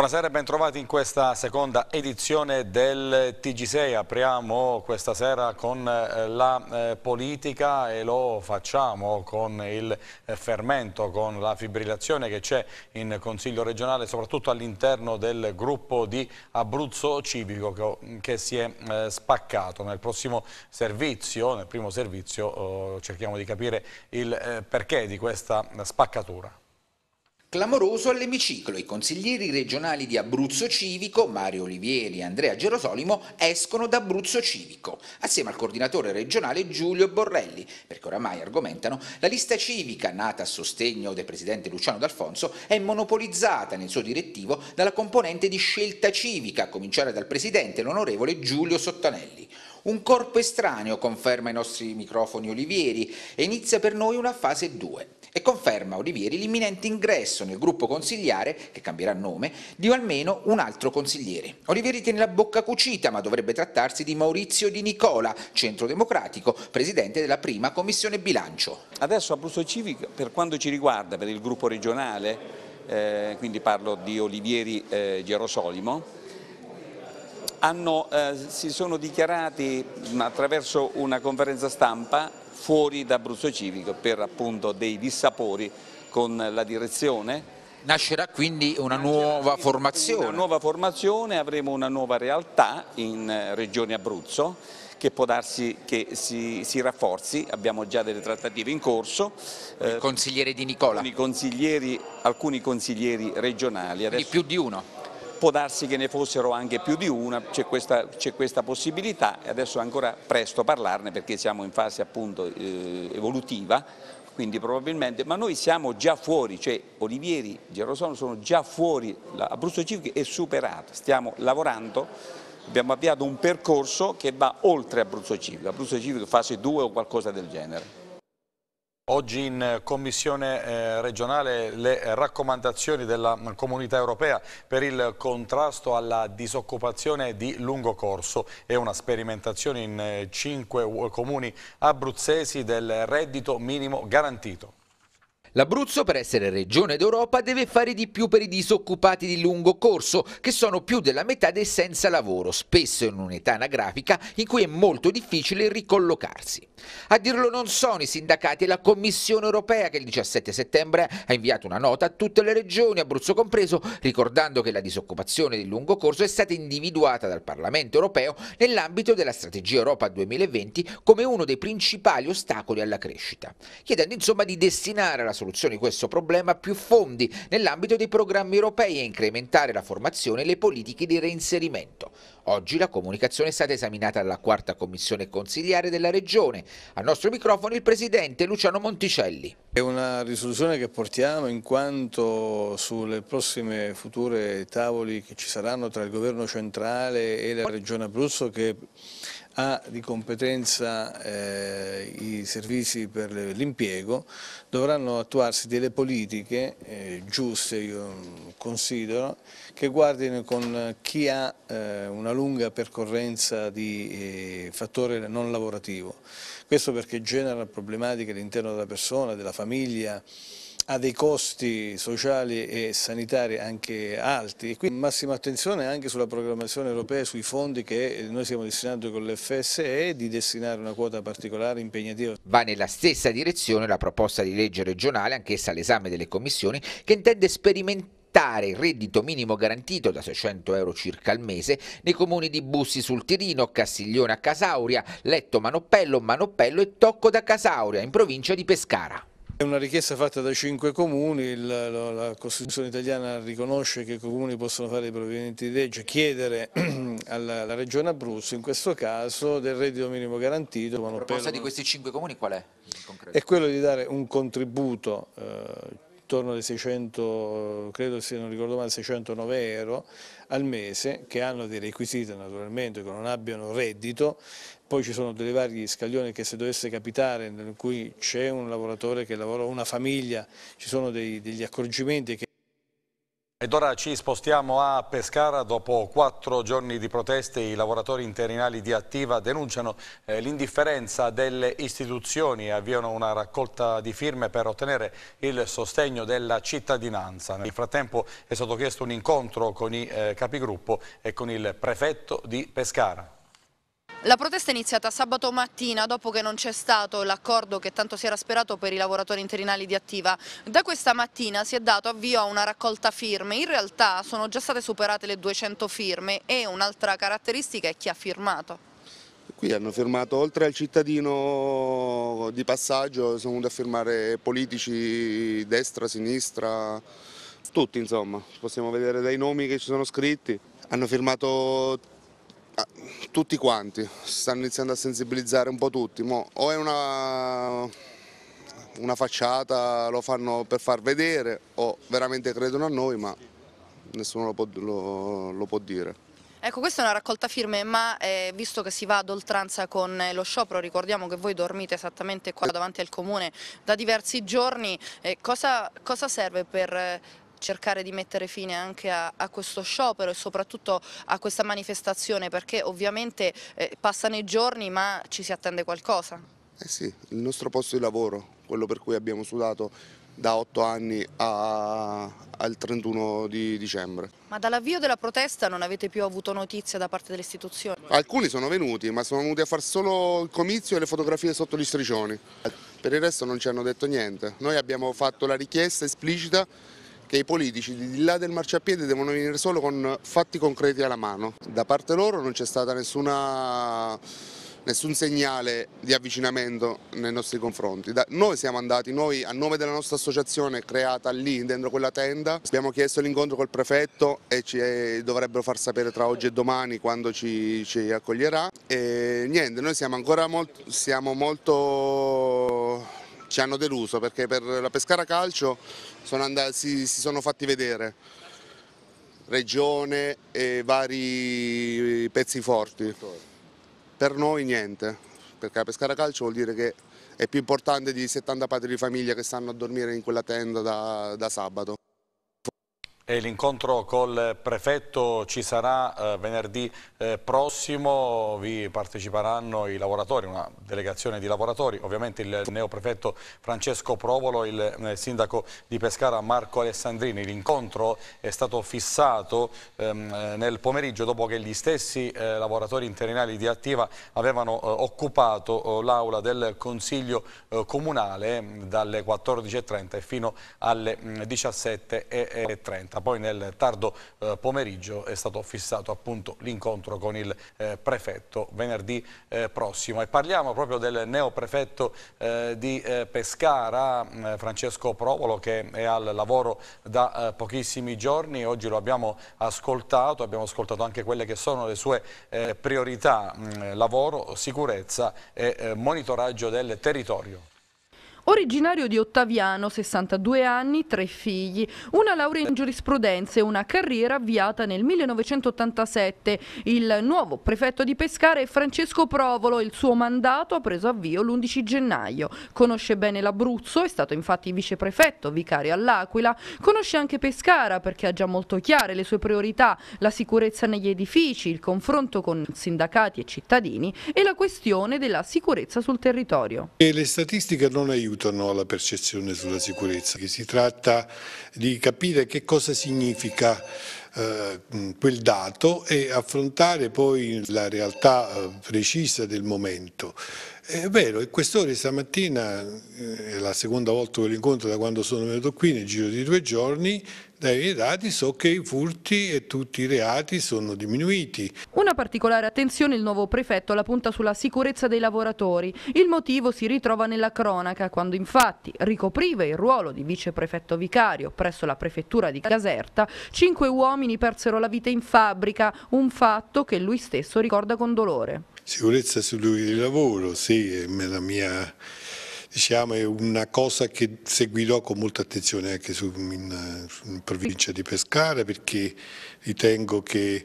Buonasera e bentrovati in questa seconda edizione del TG6. Apriamo questa sera con eh, la eh, politica e lo facciamo con il eh, fermento, con la fibrillazione che c'è in Consiglio regionale, soprattutto all'interno del gruppo di Abruzzo Civico che si è spaccato. Nel prossimo servizio, nel primo servizio, oh, cerchiamo di capire il perché di questa spaccatura. Clamoroso all'emiciclo, i consiglieri regionali di Abruzzo Civico, Mario Olivieri e Andrea Gerosolimo, escono da Abruzzo Civico, assieme al coordinatore regionale Giulio Borrelli, perché oramai argomentano la lista civica, nata a sostegno del presidente Luciano D'Alfonso, è monopolizzata nel suo direttivo dalla componente di scelta civica, a cominciare dal presidente, l'onorevole Giulio Sottanelli. Un corpo estraneo, conferma i nostri microfoni Olivieri, e inizia per noi una fase 2. E conferma Olivieri l'imminente ingresso nel gruppo consigliare, che cambierà nome, di almeno un altro consigliere. Olivieri tiene la bocca cucita, ma dovrebbe trattarsi di Maurizio Di Nicola, centro democratico, presidente della prima commissione bilancio. Adesso Abruzzo Civico, per quanto ci riguarda, per il gruppo regionale, eh, quindi parlo di Olivieri eh, Gerosolimo, hanno, eh, si sono dichiarati attraverso una conferenza stampa fuori da Abruzzo Civico per appunto dei dissapori con la direzione. Nascerà quindi una nuova formazione? Una nuova formazione, avremo una nuova realtà in eh, Regione Abruzzo che può darsi che si, si rafforzi, abbiamo già delle trattative in corso. Eh, Il consigliere di Nicola? Alcuni consiglieri, alcuni consiglieri regionali. Adesso... di più di uno? può darsi che ne fossero anche più di una, c'è questa, questa, possibilità e adesso è ancora presto parlarne perché siamo in fase appunto eh, evolutiva, quindi probabilmente, ma noi siamo già fuori, cioè Olivieri, Gerosono sono già fuori, Abruzzo Civico è superato, stiamo lavorando, abbiamo avviato un percorso che va oltre Abruzzo Civico, Abruzzo Civico fase 2 o qualcosa del genere. Oggi in Commissione eh, regionale le raccomandazioni della Comunità Europea per il contrasto alla disoccupazione di lungo corso e una sperimentazione in eh, cinque comuni abruzzesi del reddito minimo garantito. L'Abruzzo, per essere regione d'Europa, deve fare di più per i disoccupati di lungo corso, che sono più della metà dei senza lavoro, spesso in un'età anagrafica in cui è molto difficile ricollocarsi. A dirlo non sono i sindacati, e la Commissione europea che il 17 settembre ha inviato una nota a tutte le regioni, Abruzzo compreso, ricordando che la disoccupazione di lungo corso è stata individuata dal Parlamento europeo nell'ambito della strategia Europa 2020 come uno dei principali ostacoli alla crescita, chiedendo insomma di destinare alla soluzione di questo problema più fondi nell'ambito dei programmi europei e incrementare la formazione e le politiche di reinserimento. Oggi la comunicazione è stata esaminata dalla quarta commissione consigliare della Regione. Al nostro microfono il Presidente Luciano Monticelli. È una risoluzione che portiamo in quanto sulle prossime future tavoli che ci saranno tra il Governo centrale e la Regione Abruzzo che ha di competenza eh, i servizi per l'impiego, dovranno attuarsi delle politiche eh, giuste, io considero, che guardino con chi ha eh, una lunga percorrenza di eh, fattore non lavorativo. Questo perché genera problematiche all'interno della persona, della famiglia, ha dei costi sociali e sanitari anche alti e quindi massima attenzione anche sulla programmazione europea sui fondi che noi stiamo destinando con l'FSE di destinare una quota particolare impegnativa. Va nella stessa direzione la proposta di legge regionale anch'essa all'esame delle commissioni che intende sperimentare il reddito minimo garantito da 600 euro circa al mese nei comuni di Bussi sul Tirino, Castiglione a Casauria, Letto Manoppello, Manoppello e Tocco da Casauria in provincia di Pescara. È una richiesta fatta da cinque comuni, la, la Costituzione italiana riconosce che i comuni possono fare i provvedimenti di legge, chiedere alla, alla, Regione Abruzzo, in questo caso, del reddito minimo garantito. La proposta di questi cinque comuni qual è? È quello di dare un contributo eh, intorno alle 600, credo se non ricordo male, 609 euro al mese, che hanno dei requisiti naturalmente, che non abbiano reddito, poi ci sono delle varie scaglioni che se dovesse capitare, in cui c'è un lavoratore che lavora, una famiglia, ci sono dei, degli accorgimenti che ed ora ci spostiamo a Pescara. Dopo quattro giorni di proteste i lavoratori interinali di Attiva denunciano eh, l'indifferenza delle istituzioni e avviano una raccolta di firme per ottenere il sostegno della cittadinanza. Nel frattempo è stato chiesto un incontro con i eh, capigruppo e con il prefetto di Pescara. La protesta è iniziata sabato mattina dopo che non c'è stato l'accordo che tanto si era sperato per i lavoratori interinali di Attiva. Da questa mattina si è dato avvio a una raccolta firme, in realtà sono già state superate le 200 firme e un'altra caratteristica è chi ha firmato. Qui hanno firmato, oltre al cittadino di passaggio, sono venuti a firmare politici destra, sinistra, tutti insomma, possiamo vedere dai nomi che ci sono scritti. Hanno firmato Ah, tutti quanti, stanno iniziando a sensibilizzare un po' tutti, Mo, o è una, una facciata, lo fanno per far vedere o veramente credono a noi, ma nessuno lo può, lo, lo può dire. Ecco, questa è una raccolta firme, ma eh, visto che si va ad oltranza con eh, lo sciopero, ricordiamo che voi dormite esattamente qua davanti al comune da diversi giorni, eh, cosa, cosa, serve per cercare di mettere fine anche a, a questo sciopero e soprattutto a questa manifestazione perché ovviamente eh, passano i giorni ma ci si attende qualcosa. Eh sì, il nostro posto di lavoro, quello per cui abbiamo sudato da otto anni a, al 31 di dicembre. Ma dall'avvio della protesta non avete più avuto notizia da parte delle istituzioni? Alcuni sono venuti, ma sono venuti a fare solo il comizio e le fotografie sotto gli striscioni. Per il resto non ci hanno detto niente. Noi abbiamo fatto la richiesta esplicita che i politici di là del marciapiede devono venire solo con fatti concreti alla mano. Da parte loro non c'è stato nessun segnale di avvicinamento nei nostri confronti. Da, noi siamo andati, noi a nome della nostra associazione creata lì dentro quella tenda, abbiamo chiesto l'incontro col prefetto e ci eh, dovrebbero far sapere tra oggi e domani quando ci, ci accoglierà. E niente, noi siamo ancora molto, siamo molto ci hanno deluso perché per la Pescara Calcio sono andati, si, si sono fatti vedere regione e vari pezzi forti. Per noi niente, perché la Pescara Calcio vuol dire che è più importante di 70 padri di famiglia che stanno a dormire in quella tenda da, da sabato l'incontro col prefetto ci sarà eh, venerdì eh, prossimo, vi parteciperanno i lavoratori, una delegazione di lavoratori, ovviamente il neoprefetto Francesco Provolo, il eh, sindaco di Pescara Marco Alessandrini. L'incontro è stato fissato ehm, eh, nel pomeriggio dopo che gli stessi eh, lavoratori interinali di Attiva avevano eh, occupato l'aula del Consiglio Comunale mm, dalle 14.30 fino alle 17.30. Mm, poi nel tardo eh, pomeriggio è stato fissato appunto l'incontro con il eh, prefetto venerdì eh, prossimo. E parliamo proprio del neoprefetto eh, di eh, Pescara, mm, Francesco Provolo, che è al lavoro da pochissimi giorni. Oggi lo abbiamo ascoltato, abbiamo ascoltato anche quelle che sono le sue priorità, mm, lavoro, sicurezza e monitoraggio del territorio. Originario di Ottaviano, 62 anni, tre figli, una laurea in giurisprudenza e una carriera avviata nel 1987. Il nuovo prefetto di Pescara è Francesco Provolo, il suo mandato ha preso avvio l'11 gennaio. Conosce bene l'Abruzzo, è stato infatti viceprefetto, vicario all'Aquila, conosce anche Pescara perché ha già molto chiare le sue priorità, la sicurezza negli edifici, il confronto con sindacati e cittadini e la questione della sicurezza sul territorio. E le statistiche non aiutano aiutano alla percezione sulla sicurezza. Si tratta di capire che cosa significa eh, quel dato e affrontare poi la realtà eh, precisa del momento. È vero, il questore stamattina, eh, è la seconda volta che lo incontro da quando sono venuto qui, nel giro di due giorni, dai miei dati so che i furti e tutti i reati sono diminuiti. Una particolare attenzione il nuovo prefetto la punta sulla sicurezza dei lavoratori. Il motivo si ritrova nella cronaca, quando infatti ricopriva il ruolo di viceprefetto vicario presso la prefettura di Caserta, cinque uomini persero la vita in fabbrica, un fatto che lui stesso ricorda con dolore. Sicurezza sui luoghi di lavoro, sì, è la mia diciamo, è una cosa che seguirò con molta attenzione anche su, in, in provincia di Pescara perché ritengo che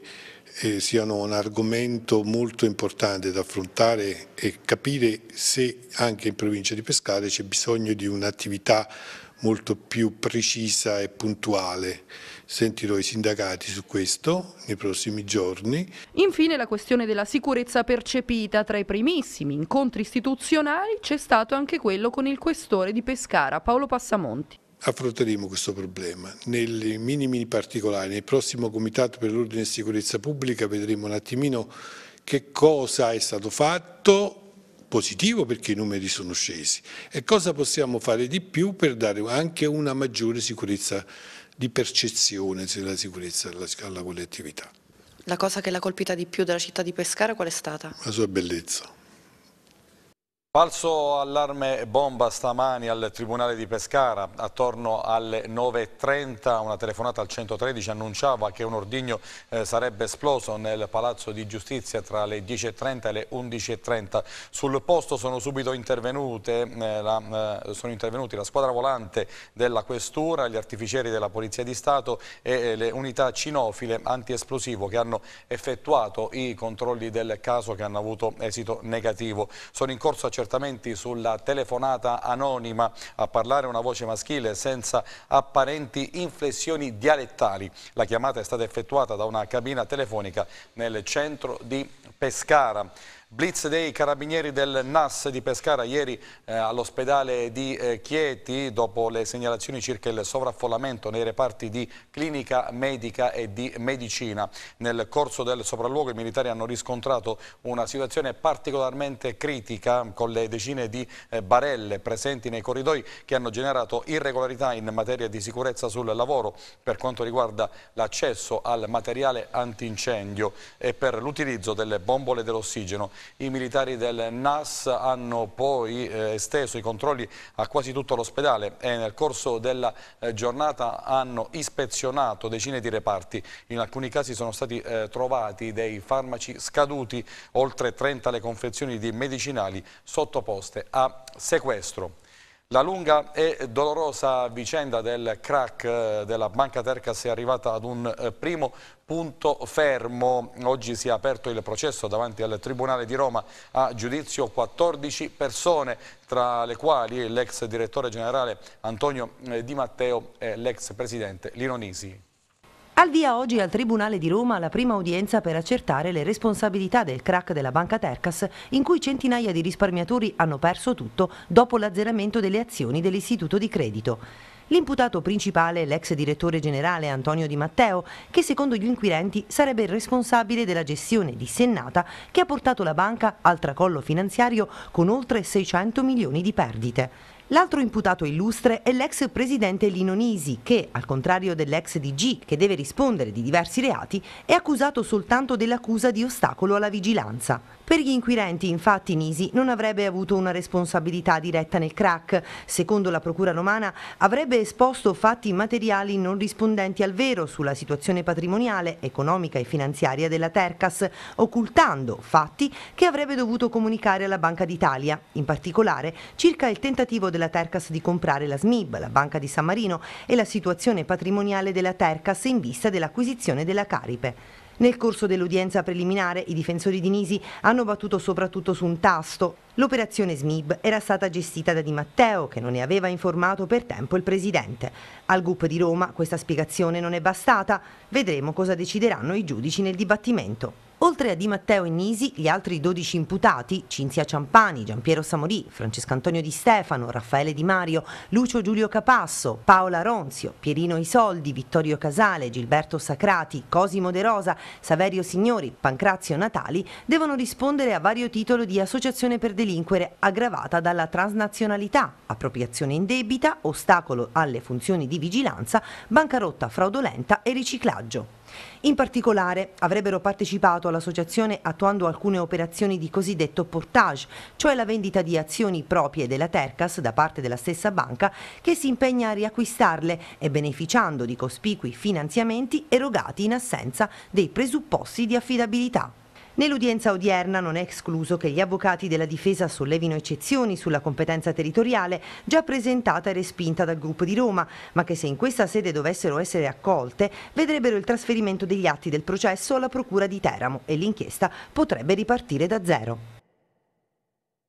eh, siano un argomento molto importante da affrontare e capire se anche in provincia di Pescara c'è bisogno di un'attività molto più precisa e puntuale sentirò i sindacati su questo nei prossimi giorni. Infine la questione della sicurezza percepita. Tra i primissimi incontri istituzionali c'è stato anche quello con il questore di Pescara, Paolo Passamonti affronteremo questo problema. Nei minimi particolari, nel prossimo Comitato per l'Ordine e Sicurezza Pubblica vedremo un attimino che cosa è stato fatto positivo perché i numeri sono scesi e cosa possiamo fare di più per dare anche una maggiore sicurezza di percezione della sicurezza alla, alla collettività. La cosa che l'ha colpita di più della città di Pescara qual è stata? La sua bellezza Falso allarme bomba stamani al Tribunale di Pescara, attorno alle 9.30 una telefonata al 113 annunciava che un ordigno eh, sarebbe esploso nel Palazzo di Giustizia tra le 10.30 e le 11.30. Sul posto sono subito intervenute, eh, la, eh, sono intervenuti la squadra volante della Questura, gli artificieri della Polizia di Stato e eh, le unità cinofile antiesplosivo che hanno effettuato i controlli del caso che hanno avuto esito negativo. Sono in corso a accertamenti sulla telefonata anonima a parlare una voce maschile senza apparenti inflessioni dialettali. La chiamata è stata effettuata da una cabina telefonica nel centro di Pescara. Blitz dei carabinieri del NAS di Pescara ieri eh, all'ospedale di eh, Chieti dopo le segnalazioni circa il sovraffollamento nei reparti di clinica medica e di medicina. Nel corso del sopralluogo i militari hanno riscontrato una situazione particolarmente critica con le decine di eh, barelle presenti nei corridoi che hanno generato irregolarità in materia di sicurezza sul lavoro per quanto riguarda l'accesso al materiale antincendio e per l'utilizzo delle bombole dell'ossigeno. I militari del NAS hanno poi eh, esteso i controlli a quasi tutto l'ospedale e nel corso della eh, giornata hanno ispezionato decine di reparti. In alcuni casi sono stati eh, trovati dei farmaci scaduti, oltre 30 le confezioni di medicinali sottoposte a sequestro. La lunga e dolorosa vicenda del crack eh, della Banca Tercas è arrivata ad un eh, primo punto fermo. Oggi si è aperto il processo davanti al Tribunale di Roma a giudizio 14 persone, tra le quali l'ex direttore generale Antonio eh, Di Matteo e l'ex presidente Lino Nisi. Al via oggi al Tribunale di Roma la prima udienza per accertare le responsabilità del crack della banca Tercas in cui centinaia di risparmiatori hanno perso tutto dopo l'azzeramento delle azioni dell'istituto di credito. L'imputato principale è l'ex direttore generale Antonio Di Matteo, che secondo gli inquirenti sarebbe il responsabile della gestione dissennata che ha portato la banca al tracollo finanziario con oltre 600 milioni di perdite. L'altro imputato illustre è l'ex presidente Lino Nisi che, al contrario dell'ex DG che deve rispondere di diversi reati, è accusato soltanto dell'accusa di ostacolo alla vigilanza. Per gli inquirenti, infatti, Nisi non avrebbe avuto una responsabilità diretta nel crack. Secondo la Procura romana, avrebbe esposto fatti materiali non rispondenti al vero sulla situazione patrimoniale, economica e finanziaria della Tercas, occultando fatti che avrebbe dovuto comunicare alla Banca d'Italia, in particolare circa il tentativo della Tercas di comprare la SMIB, la Banca di San Marino, e la situazione patrimoniale della Tercas in vista dell'acquisizione della Caripe. Nel corso dell'udienza preliminare i difensori di Nisi hanno battuto soprattutto su un tasto. L'operazione SMIB era stata gestita da Di Matteo che non ne aveva informato per tempo il Presidente. Al GUP di Roma questa spiegazione non è bastata, vedremo cosa decideranno i giudici nel dibattimento. Oltre a Di Matteo e Nisi, gli altri 12 imputati, Cinzia Ciampani, Giampiero Samorì, Francesco Antonio Di Stefano, Raffaele Di Mario, Lucio Giulio Capasso, Paola Ronzio, Pierino Isoldi, Vittorio Casale, Gilberto Sacrati, Cosimo De Rosa, Saverio Signori, Pancrazio Natali, devono rispondere a vario titolo di associazione per delinquere aggravata dalla transnazionalità, appropriazione indebita, ostacolo alle funzioni di vigilanza, bancarotta fraudolenta e riciclaggio. In particolare avrebbero partecipato all'associazione attuando alcune operazioni di cosiddetto portage, cioè la vendita di azioni proprie della Tercas da parte della stessa banca che si impegna a riacquistarle e beneficiando di cospicui finanziamenti erogati in assenza dei presupposti di affidabilità. Nell'udienza odierna non è escluso che gli avvocati della difesa sollevino eccezioni sulla competenza territoriale già presentata e respinta dal gruppo di Roma, ma che se in questa sede dovessero essere accolte vedrebbero il trasferimento degli atti del processo alla Procura di Teramo e l'inchiesta potrebbe ripartire da zero.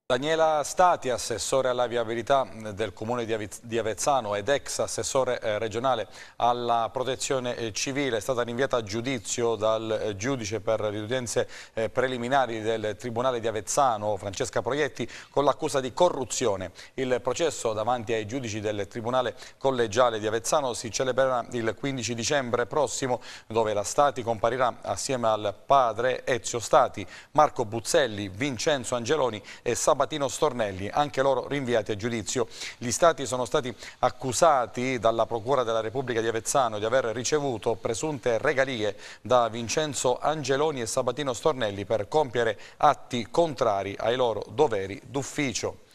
Daniela Stati, assessore alla viabilità eh, del comune di Avezzano ed ex assessore eh, regionale alla protezione eh, civile, è stata rinviata a giudizio dal giudice per le udienze preliminari del Tribunale di Avezzano, Francesca Proietti, con l'accusa di corruzione. Il processo davanti ai giudici del Tribunale collegiale di Avezzano si celebrerà il 15 dicembre prossimo, dove la Stati comparirà assieme al padre Ezio Stati, Marco Buzzelli, Vincenzo Angeloni e Samuele Sabatino Stornelli, anche loro rinviati a giudizio. Gli stati sono stati accusati dalla Procura della Repubblica di Avezzano di aver ricevuto presunte regalie da Vincenzo Angeloni e Sabatino Stornelli per compiere atti contrari ai loro doveri d'ufficio.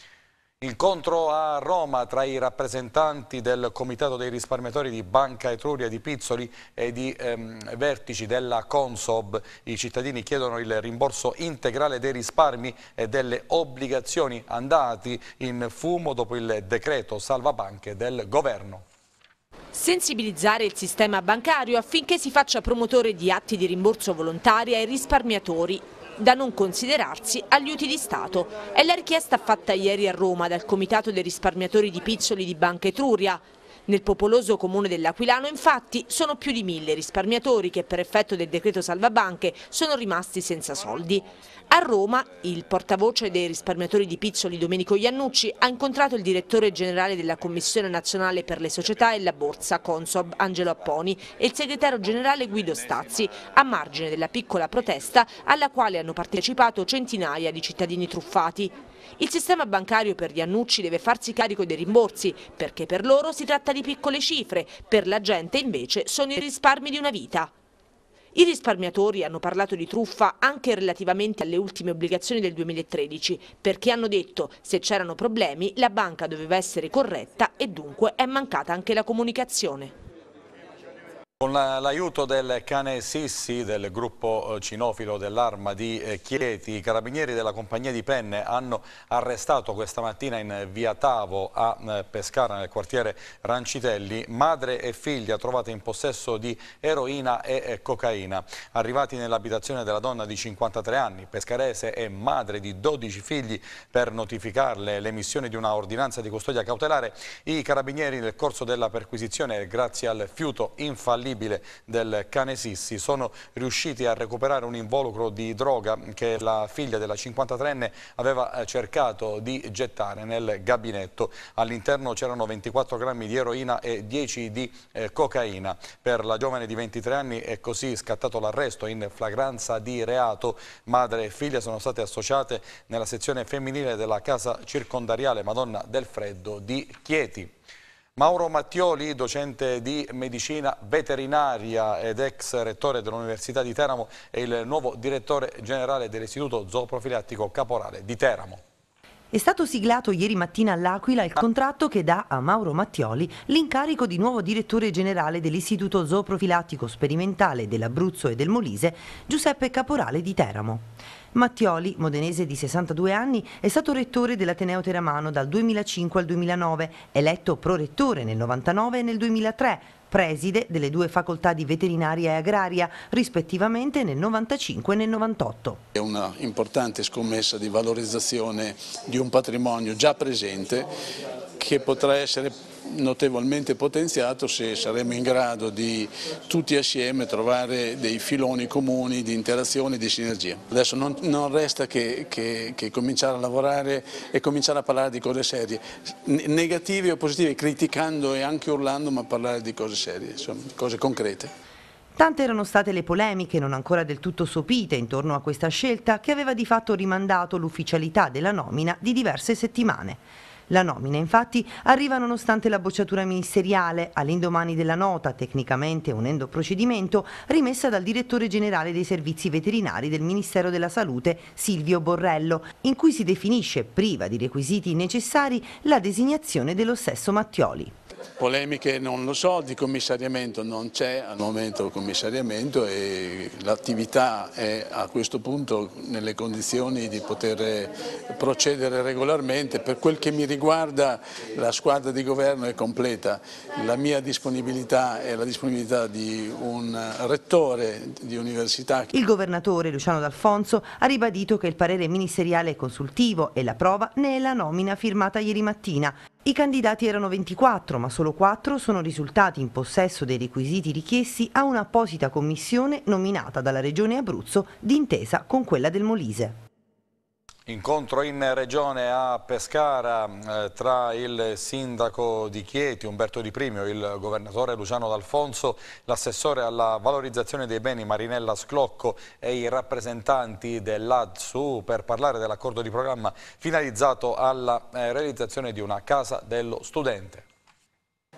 Incontro a Roma tra i rappresentanti del Comitato dei risparmiatori di Banca Etruria di Pizzoli e di ehm, vertici della Consob. I cittadini chiedono il rimborso integrale dei risparmi e delle obbligazioni andati in fumo dopo il decreto salvabanche del governo. Sensibilizzare il sistema bancario affinché si faccia promotore di atti di rimborso volontaria ai risparmiatori da non considerarsi agli aiuti di Stato. È la richiesta fatta ieri a Roma dal Comitato dei risparmiatori di Piccioli di Banca Etruria, nel popoloso comune dell'Aquilano infatti sono più di mille risparmiatori che per effetto del decreto salvabanche sono rimasti senza soldi. A Roma il portavoce dei risparmiatori di Pizzoli Domenico Iannucci ha incontrato il direttore generale della Commissione Nazionale per le Società e la Borsa Consob Angelo Apponi e il segretario generale Guido Stazzi a margine della piccola protesta alla quale hanno partecipato centinaia di cittadini truffati. Il sistema bancario per gli Iannucci deve farsi carico dei rimborsi, perché per loro si tratta di piccole cifre, per la gente invece sono i risparmi di una vita. I risparmiatori hanno parlato di truffa anche relativamente alle ultime obbligazioni del 2013 perché hanno detto se c'erano problemi la banca doveva essere corretta e dunque è mancata anche la comunicazione. Con l'aiuto del cane Sissi del gruppo eh, cinofilo dell'arma di eh, Chieti, i carabinieri della compagnia di Penne hanno arrestato questa mattina in via Tavo a eh, Pescara nel quartiere Rancitelli madre e figlia trovate in possesso di eroina e cocaina. Arrivati nell'abitazione della donna di 53 anni, pescarese e madre di 12 figli per notificarle l'emissione di una ordinanza di custodia cautelare, i carabinieri nel corso della perquisizione grazie al fiuto infallibile inconcepibile del cane Sissi. Sono riusciti a recuperare un involucro di droga che la figlia della 53enne aveva eh, cercato di gettare nel gabinetto. All'interno c'erano 24 grammi di eroina e 10 di eh, cocaina. Per la giovane di 23 anni è così scattato l'arresto in flagranza di reato. Madre e figlia sono state associate nella sezione femminile della casa circondariale Madonna del Freddo di Chieti. Mauro Mattioli, docente di medicina veterinaria ed ex rettore dell'Università di Teramo e il nuovo direttore generale dell'Istituto Zooprofilattico Caporale di Teramo. È stato siglato ieri mattina all'Aquila il contratto che dà a Mauro Mattioli l'incarico di nuovo direttore generale dell'Istituto Zooprofilattico Sperimentale dell'Abruzzo e del Molise, Giuseppe Caporale di Teramo. Mattioli, modenese di 62 anni, è stato rettore dell'Ateneo Teramano dal 2005 al 2009, eletto prorettore nel 99 e nel 2003, preside delle due facoltà di veterinaria e agraria, rispettivamente nel 95 e nel 98. È una importante scommessa di valorizzazione di un patrimonio già presente che potrà essere notevolmente potenziato se saremo in grado di tutti assieme trovare dei filoni comuni di interazione e di sinergia. Adesso non, non resta che, che, che, cominciare a lavorare e cominciare a parlare di cose serie, negative o positive, criticando e anche urlando, ma parlare di cose serie, insomma, cose concrete. Tante erano state le polemiche, non ancora del tutto sopite, intorno a questa scelta che aveva di fatto rimandato l'ufficialità della nomina di diverse settimane. La nomina infatti arriva nonostante la bocciatura ministeriale all'indomani della nota, tecnicamente unendo procedimento, rimessa dal direttore generale dei servizi veterinari del Ministero della Salute Silvio Borrello, in cui si definisce priva di requisiti necessari la designazione dello stesso Mattioli. Polemiche non lo so, di commissariamento non c'è al momento commissariamento e l'attività è a questo punto nelle condizioni di poter procedere regolarmente. Per quel che mi riguarda la squadra di governo è completa, la mia disponibilità è la disponibilità di un rettore di università. Il governatore Luciano D'Alfonso ha ribadito che il parere ministeriale è consultivo e la prova ne è la nomina firmata ieri mattina. I candidati erano 24, ma solo 4 sono risultati in possesso dei requisiti richiesti a un'apposita commissione nominata dalla Regione Abruzzo d'intesa con quella del Molise. Incontro in regione a Pescara eh, tra il sindaco di Chieti, Umberto Di Primio, il governatore Luciano D'Alfonso, l'assessore alla valorizzazione dei beni Marinella Sclocco e i rappresentanti dell'ADSU per parlare dell'accordo di programma finalizzato alla eh, realizzazione di una casa dello studente.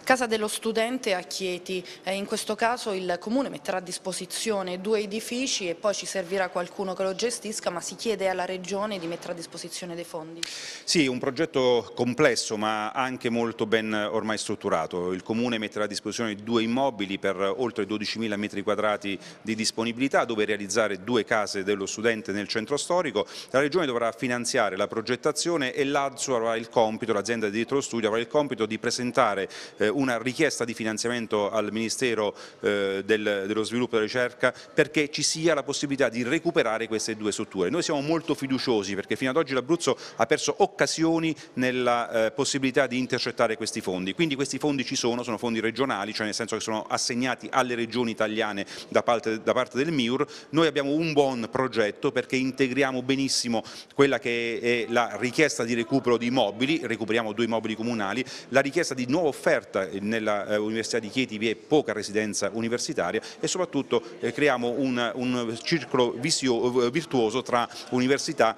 Casa dello studente a Chieti, eh, in questo caso il comune metterà a disposizione due edifici e poi ci servirà qualcuno che lo gestisca ma si chiede alla regione di mettere a disposizione dei fondi. Sì, un progetto complesso ma anche molto ben ormai strutturato, il comune metterà a disposizione due immobili per oltre 12.000 metri quadrati di disponibilità dove realizzare due case dello studente nel centro storico, la regione dovrà finanziare la progettazione e l'azienda di dietro allo studio avrà il compito di presentare eh, eh, una richiesta di finanziamento al Ministero eh, dello Sviluppo e della Ricerca perché ci sia la possibilità di recuperare queste due strutture. Noi siamo molto fiduciosi perché fino ad oggi l'Abruzzo ha perso occasioni nella eh, possibilità di intercettare questi fondi, quindi questi fondi ci sono, sono fondi regionali, cioè nel senso che sono assegnati alle regioni italiane da parte, da parte del MIUR, noi abbiamo un buon progetto perché integriamo benissimo quella che è la richiesta di recupero di immobili, recuperiamo due immobili comunali, la richiesta di nuova offerta offerta eh, nella eh, Università di Chieti vi è poca residenza universitaria e soprattutto eh, creiamo un, un circolo virtuoso tra università,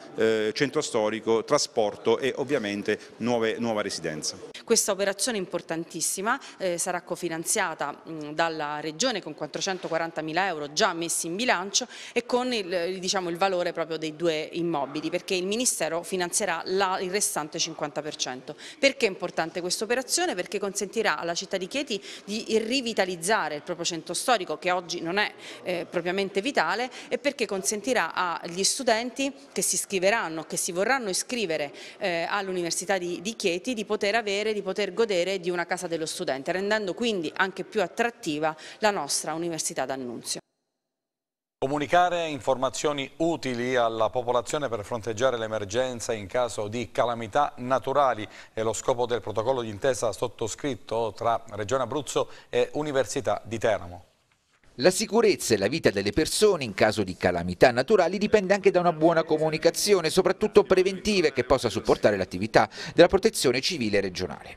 centro storico, trasporto e ovviamente nuove, nuova residenza. Questa operazione importantissima eh, sarà cofinanziata mh, dalla Regione con 440 mila euro già messi in bilancio e con il, diciamo, il, valore proprio dei due immobili perché il Ministero finanzierà la, il restante 50%. Perché è importante questa operazione? Perché consentirà alla città di Chieti di rivitalizzare il proprio centro storico che oggi non è eh, propriamente vitale e perché consentirà agli studenti che si iscriveranno, che si vorranno iscrivere eh, all'Università di, di Chieti di poter avere di poter godere di una casa dello studente, rendendo quindi anche più attrattiva la nostra Università d'Annunzio. Comunicare informazioni utili alla popolazione per fronteggiare l'emergenza in caso di calamità naturali è lo scopo del protocollo d'intesa sottoscritto tra Regione Abruzzo e Università di Teramo. La sicurezza e la vita delle persone in caso di calamità naturali dipende anche da una buona comunicazione, soprattutto preventiva, che possa supportare l'attività della protezione civile regionale.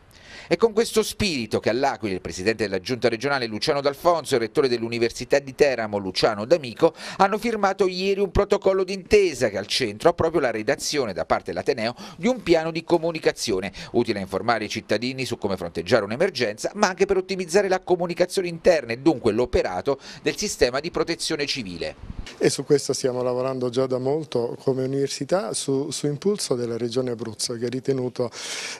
È con questo spirito che all'Aquila il presidente della giunta regionale Luciano D'Alfonso e il rettore dell'Università di Teramo Luciano D'Amico hanno firmato ieri un protocollo d'intesa che al centro ha proprio la redazione da parte dell'Ateneo di un piano di comunicazione utile a informare i cittadini su come fronteggiare un'emergenza ma anche per ottimizzare la comunicazione interna e dunque l'operato del sistema di protezione civile. E su questo stiamo lavorando già da molto come università su, su impulso della regione Abruzzo che ha ritenuto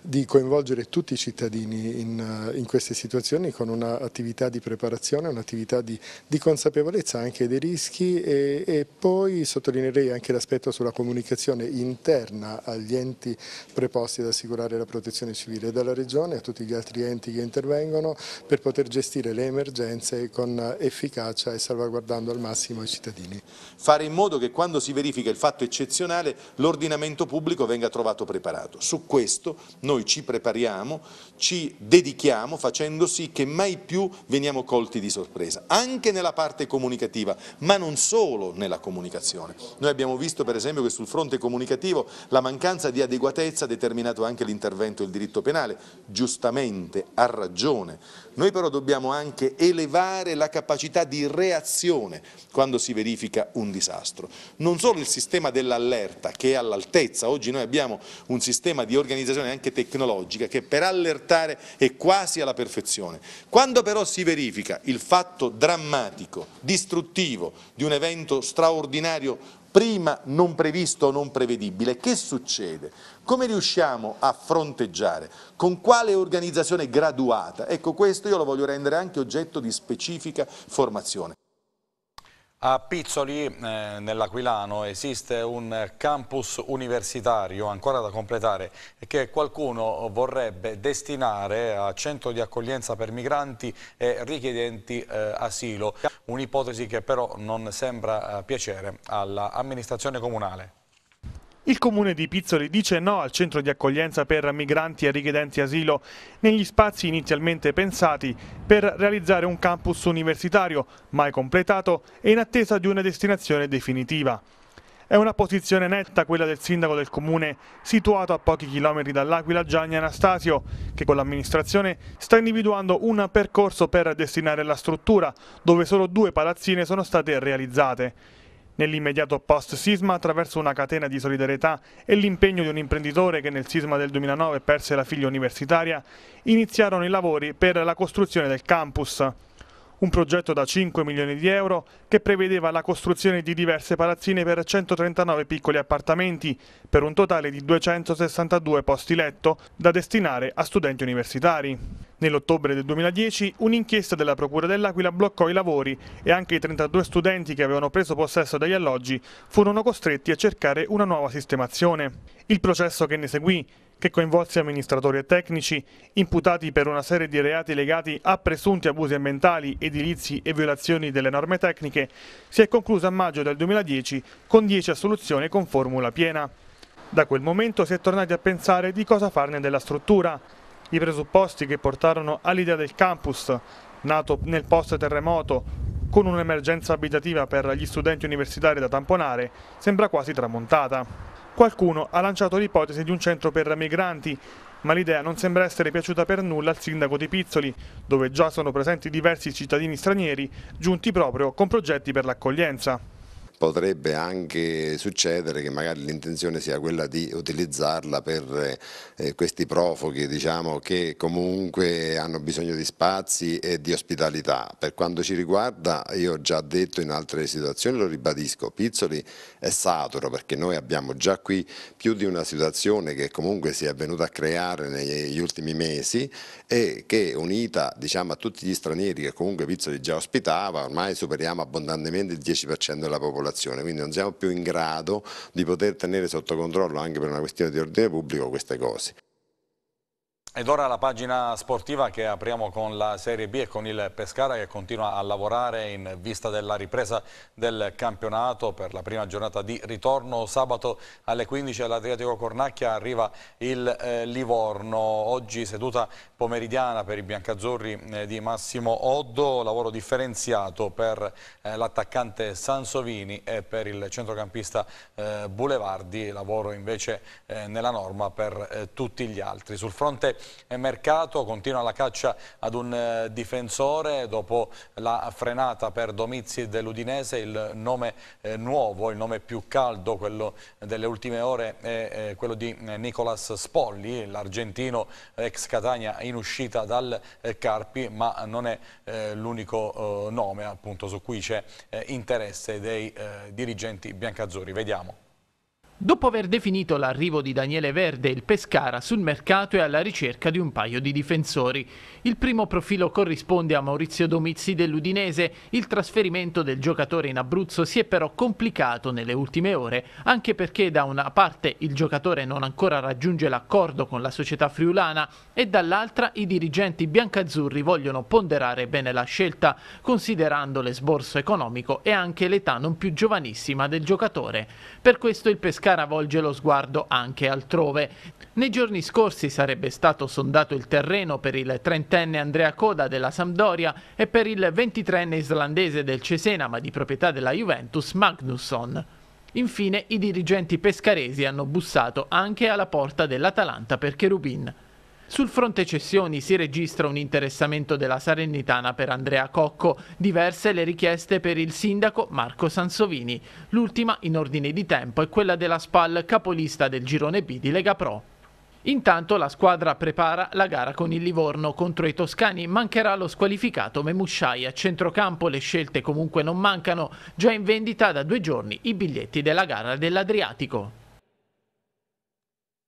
di coinvolgere tutti i cittadini cittadini in, eh, in queste situazioni con un'attività di preparazione, un'attività di, di, consapevolezza anche dei rischi e, e poi sottolineerei anche l'aspetto sulla comunicazione interna agli enti preposti ad assicurare la protezione civile dalla Regione a tutti gli altri enti che intervengono per poter gestire le emergenze con efficacia e salvaguardando al massimo i cittadini. Fare in modo che quando si verifica il fatto eccezionale l'ordinamento pubblico venga trovato preparato. Su questo noi ci prepariamo, ci ci dedichiamo facendo sì che mai più veniamo colti di sorpresa, anche nella parte comunicativa, ma non solo nella comunicazione. Noi abbiamo visto per esempio che sul fronte comunicativo la mancanza di adeguatezza ha determinato anche l'intervento del diritto penale, giustamente, ha ragione. Noi però dobbiamo anche elevare la capacità di reazione quando si verifica un disastro. Non solo il sistema dell'allerta che è all'altezza, oggi noi abbiamo un sistema di organizzazione anche tecnologica che per allertare portare è quasi alla perfezione. Quando però si verifica il fatto drammatico, distruttivo di un evento straordinario prima non previsto o non prevedibile, che succede? Come riusciamo a fronteggiare? Con quale organizzazione graduata? Ecco questo io lo voglio rendere anche oggetto di specifica formazione. A Pizzoli, eh, nell'Aquilano, esiste un campus universitario ancora da completare che qualcuno vorrebbe destinare a centro di accoglienza per migranti e richiedenti eh, asilo, un'ipotesi che però non sembra eh, piacere all'amministrazione comunale. Il comune di Pizzoli dice no al centro di accoglienza per migranti e richiedenti asilo negli spazi inizialmente pensati per realizzare un campus universitario mai completato e in attesa di una destinazione definitiva. È una posizione netta quella del sindaco del comune, situato a pochi chilometri dall'Aquila Gianni Anastasio, che con l'amministrazione sta individuando un percorso per destinare la struttura, dove solo due palazzine sono state realizzate. Nell'immediato post-sisma, attraverso una catena di solidarietà e l'impegno di un imprenditore che nel sisma del 2009 perse la figlia universitaria, iniziarono i lavori per la costruzione del campus un progetto da 5 milioni di euro che prevedeva la costruzione di diverse palazzine per 139 piccoli appartamenti per un totale di 262 posti letto da destinare a studenti universitari. Nell'ottobre del 2010 un'inchiesta della Procura dell'Aquila bloccò i lavori e anche i 32 studenti che avevano preso possesso degli alloggi furono costretti a cercare una nuova sistemazione. Il processo che ne seguì che coinvolse amministratori e tecnici imputati per una serie di reati legati a presunti abusi ambientali, edilizi e violazioni delle norme tecniche, si è conclusa a maggio del 2010 con 10 assoluzioni con formula piena. Da quel momento si è tornati a pensare di cosa farne della struttura, i presupposti che portarono all'idea del campus, nato nel post terremoto, con un'emergenza abitativa per gli studenti universitari da tamponare, sembra quasi tramontata. Qualcuno ha lanciato l'ipotesi di un centro per migranti, ma l'idea non sembra essere piaciuta per nulla al sindaco di Pizzoli, dove già sono presenti diversi cittadini stranieri giunti proprio con progetti per l'accoglienza potrebbe anche succedere che magari l'intenzione sia quella di utilizzarla per eh, questi profughi diciamo, che comunque hanno bisogno di spazi e di ospitalità. Per quanto ci riguarda, io ho già detto in altre situazioni, lo ribadisco, Pizzoli è saturo perché noi abbiamo già qui più di una situazione che comunque si è venuta a creare negli ultimi mesi e che unita diciamo, a tutti gli stranieri che comunque Pizzoli già ospitava, ormai superiamo abbondantemente il 10% della popolazione popolazione, quindi non siamo più in grado di poter tenere sotto controllo anche per una questione di ordine pubblico queste cose. Ed ora la pagina sportiva che apriamo con la Serie B e con il Pescara che continua a lavorare in vista della ripresa del campionato per la prima giornata di ritorno. Sabato alle 15 all'Adriatico Cornacchia arriva il eh, Livorno. Oggi seduta pomeridiana per i biancazzurri eh, di Massimo Oddo, lavoro differenziato per eh, l'attaccante Sansovini e per il centrocampista eh, Bulevardi, lavoro invece eh, nella norma per eh, tutti gli altri. Sul fronte mercato, continua la caccia ad un eh, difensore dopo la frenata per Domizi dell'Udinese, il nome eh, nuovo, il nome più caldo, quello delle ultime ore è eh, quello di Nicolas Spolli, l'argentino ex Catania in uscita dal Carpi, ma non è l'unico nome appunto su cui c'è interesse dei dirigenti biancazzurri. Vediamo. Dopo aver definito l'arrivo di Daniele Verde, il Pescara sul mercato è alla ricerca di un paio di difensori. Il primo profilo corrisponde a Maurizio Domizzi dell'Udinese. Il trasferimento del giocatore in Abruzzo si è però complicato nelle ultime ore, anche perché da una parte il giocatore non ancora raggiunge l'accordo con la società friulana e dall'altra i dirigenti biancazzurri vogliono ponderare bene la scelta, considerando l'esborso economico e anche l'età non più giovanissima del giocatore. Per questo il Pescara caravolge lo sguardo anche altrove. Nei giorni scorsi sarebbe stato sondato il terreno per il trentenne Andrea Coda della Sampdoria e per il ventitrenne islandese del Cesena ma di proprietà della Juventus Magnusson. Infine i dirigenti pescaresi hanno bussato anche alla porta dell'Atalanta per Cherubin. Sul fronte cessioni si registra un interessamento della Salernitana per Andrea Cocco, diverse le richieste per il sindaco Marco Sansovini. L'ultima in ordine di tempo è quella della SPAL capolista del girone B di Lega Pro. Intanto la squadra prepara la gara con il Livorno contro i toscani, mancherà lo squalificato Memusciai. A centrocampo le scelte comunque non mancano, già in vendita da due giorni i biglietti della gara dell'Adriatico.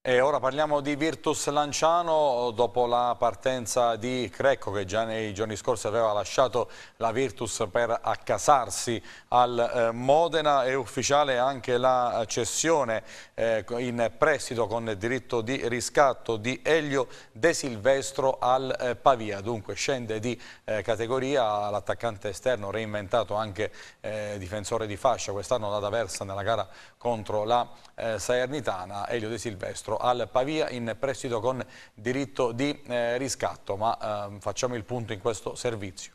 E ora parliamo di Virtus Lanciano, dopo la partenza di Crecco che già nei giorni scorsi aveva lasciato la Virtus per accasarsi al eh, Modena, è ufficiale anche la cessione eh, in prestito con diritto di riscatto di Elio De Silvestro al eh, Pavia, dunque scende di eh, categoria l'attaccante esterno reinventato anche eh, difensore di fascia, quest'anno da Versa nella gara contro la eh, Salernitana, Elio De Silvestro al Pavia in prestito con diritto di eh, riscatto, ma eh, facciamo il punto in questo servizio.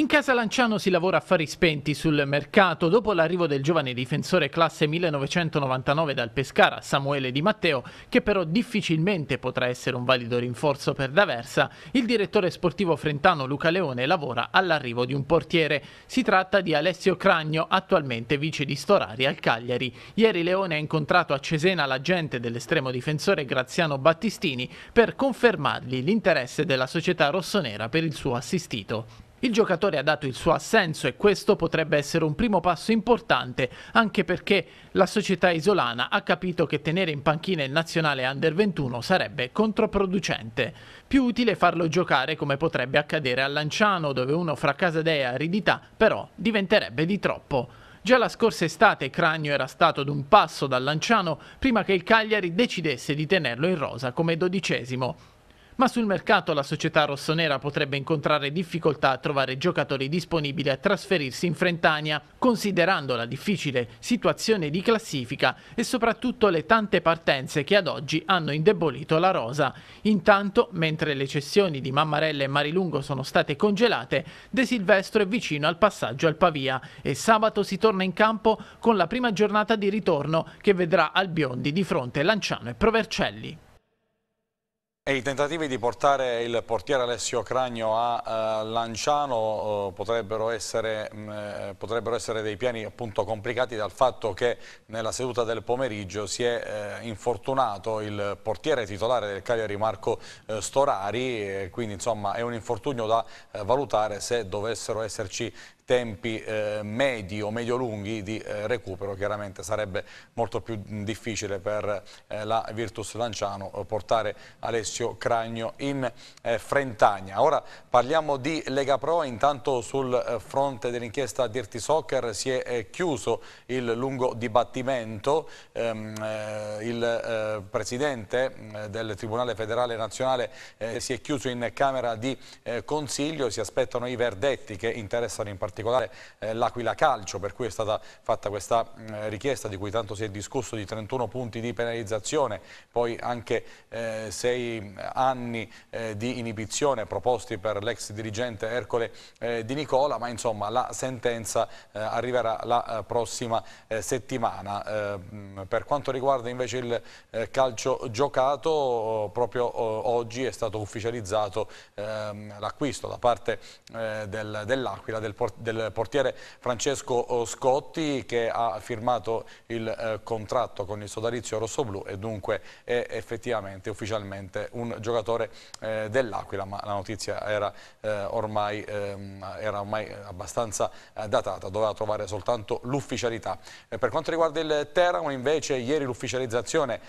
In casa Lanciano si lavora a fari spenti sul mercato. Dopo l'arrivo del giovane difensore classe 1999 dal Pescara, Samuele Di Matteo, che però difficilmente potrà essere un valido rinforzo per D'Aversa, il direttore sportivo frentano Luca Leone lavora all'arrivo di un portiere. Si tratta di Alessio Cragno, attualmente vice di Storari al Cagliari. Ieri Leone ha incontrato a Cesena l'agente dell'estremo difensore Graziano Battistini per confermargli l'interesse della società rossonera per il suo assistito. Il giocatore ha dato il suo assenso e questo potrebbe essere un primo passo importante, anche perché la società isolana ha capito che tenere in panchina il nazionale under 21 sarebbe controproducente. Più utile farlo giocare come potrebbe accadere a Lanciano, dove uno fra Casadea e Aridità però diventerebbe di troppo. Già la scorsa estate Cragno era stato ad un passo dal Lanciano prima che il Cagliari decidesse di tenerlo in rosa come dodicesimo ma sul mercato la società rossonera potrebbe incontrare difficoltà a trovare giocatori disponibili a trasferirsi in Frentania, considerando la difficile situazione di classifica e soprattutto le tante partenze che ad oggi hanno indebolito la rosa. Intanto, mentre le cessioni di Mammarella e Marilungo sono state congelate, De Silvestro è vicino al passaggio al Pavia e sabato si torna in campo con la prima giornata di ritorno che vedrà Albiondi di fronte Lanciano e Provercelli. E i tentativi di portare il portiere Alessio Cragno a uh, Lanciano uh, potrebbero, essere, mh, mm, eh, potrebbero, essere, dei piani appunto complicati dal fatto che nella seduta del pomeriggio si è uh, infortunato il portiere titolare del Cagliari Marco Storari, quindi insomma è un infortunio da valutare se dovessero esserci tempi eh, medi o medio-lunghi di eh, recupero, chiaramente sarebbe molto più difficile per eh, la Virtus Lanciano eh, portare Alessio Cragno in eh, Frentagna. Ora parliamo di Lega Pro, intanto sul eh, fronte dell'inchiesta Dirty Soccer si è chiuso il lungo dibattimento, ehm, il Presidente del Tribunale Federale Nazionale si è chiuso in Camera di Consiglio, si aspettano i verdetti che interessano in particolare particolare eh, l'Aquila Calcio, per cui è stata fatta questa eh, richiesta di cui tanto si è discusso di 31 punti di penalizzazione, poi anche 6 eh, eh, anni eh, di inibizione proposti per l'ex dirigente Ercole Di Nicola, ma insomma la sentenza arriverà la prossima settimana. Mm, per quanto riguarda invece il calcio giocato, proprio oggi è stato ufficializzato ehm, l'acquisto da parte dell'Aquila del, del del portiere Francesco eh, Scotti che ha firmato il eh, contratto con il sodalizio rossoblu e dunque è effettivamente ufficialmente un giocatore eh, dell'Aquila, ma la notizia era, ormai, ehm, era ormai abbastanza datata, doveva trovare soltanto l'ufficialità. per quanto riguarda il Teramo invece ieri l'ufficializzazione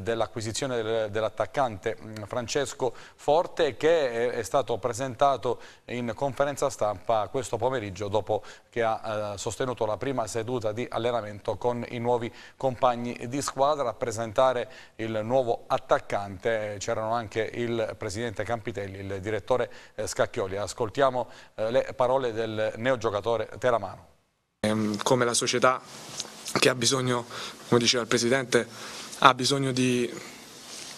dell'acquisizione dell'attaccante mm, Francesco Forte che è stato presentato in conferenza stampa questo pomeriggio pomeriggio dopo che ha eh, sostenuto la prima seduta di allenamento con i nuovi compagni di squadra. A presentare il nuovo attaccante eh, c'erano anche il presidente Campitelli, il direttore eh, Scacchioli. Ascoltiamo le parole del neogiocatore Teramano. Ehm, come la società che ha bisogno, come diceva il presidente, ha bisogno di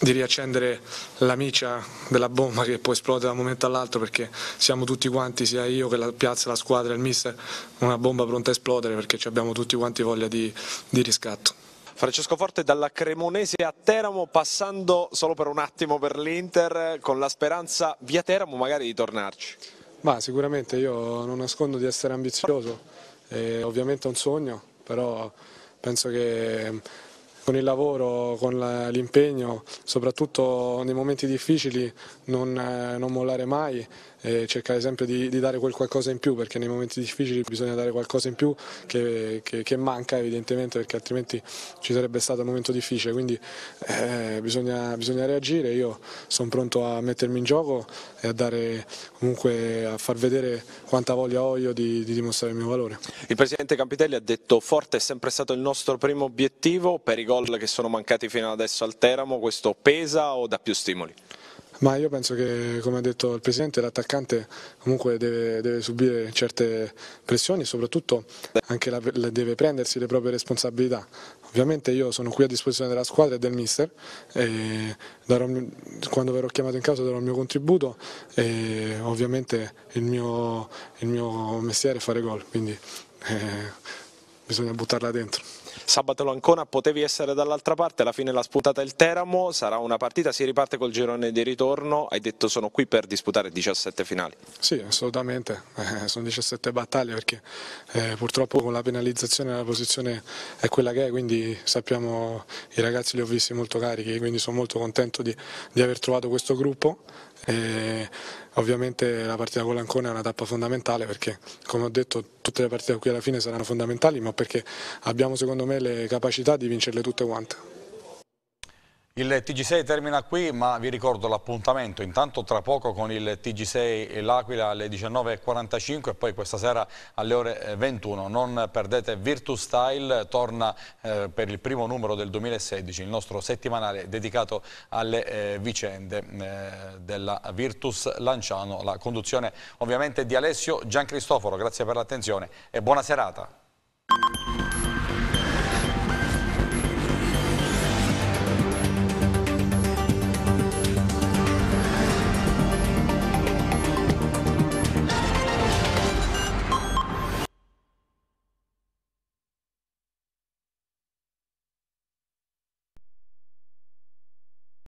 di riaccendere la micia della bomba che può esplodere da un momento all'altro perché siamo tutti quanti, sia io che la piazza, la squadra, il mister, una bomba pronta a esplodere perché abbiamo tutti quanti voglia di, di riscatto. Francesco Forte dalla Cremonese a Teramo passando solo per un attimo per l'Inter con la speranza via Teramo magari di tornarci. Ma sicuramente io non nascondo di essere ambizioso, e ovviamente è un sogno, però penso che con il lavoro, con l'impegno, soprattutto nei momenti difficili non, eh, non mollare mai e cercare sempre di, di, dare quel qualcosa in più perché nei momenti difficili bisogna dare qualcosa in più che, che, che manca evidentemente perché altrimenti ci sarebbe stato un momento difficile, quindi eh, bisogna, bisogna, reagire, io sono pronto a mettermi in gioco e a dare comunque a far vedere quanta voglia ho io di, di dimostrare il mio valore. Il presidente Campitelli ha detto forte è sempre stato il nostro primo obiettivo per i gol che sono mancati fino adesso al Teramo, questo pesa o dà più stimoli? Ma io penso che, come ha detto il Presidente, l'attaccante comunque deve, deve, subire certe pressioni e soprattutto anche la, deve prendersi le proprie responsabilità. Ovviamente io sono qui a disposizione della squadra e del mister, e darò, quando verrò chiamato in causa darò il mio contributo e ovviamente il mio, il mio mestiere è fare gol, quindi eh, bisogna buttarla dentro. Sabato l'Ancona potevi essere dall'altra parte, alla fine l'ha sputata il Teramo, sarà una partita, si riparte col girone di ritorno, hai detto sono qui per disputare 17 finali. Sì, assolutamente, eh, sono 17 battaglie perché eh, purtroppo con la penalizzazione la posizione è quella che è, quindi sappiamo i ragazzi li ho visti molto carichi, quindi sono molto contento di, di aver trovato questo gruppo. Eh, Ovviamente la partita con l'Ancona è una tappa fondamentale perché, come ho detto, tutte le partite qui alla fine saranno fondamentali, ma perché abbiamo secondo me le capacità di vincerle tutte quante. Il TG6 termina qui, ma vi ricordo l'appuntamento intanto tra poco con il TG6 L'Aquila alle 19.45 e poi questa sera alle ore 21. Eh, non perdete Virtus Style, torna eh, per il primo numero del 2016, il nostro settimanale dedicato alle eh, vicende eh, della Virtus Lanciano. La conduzione ovviamente di Alessio Giancristoforo, grazie per l'attenzione e buona serata.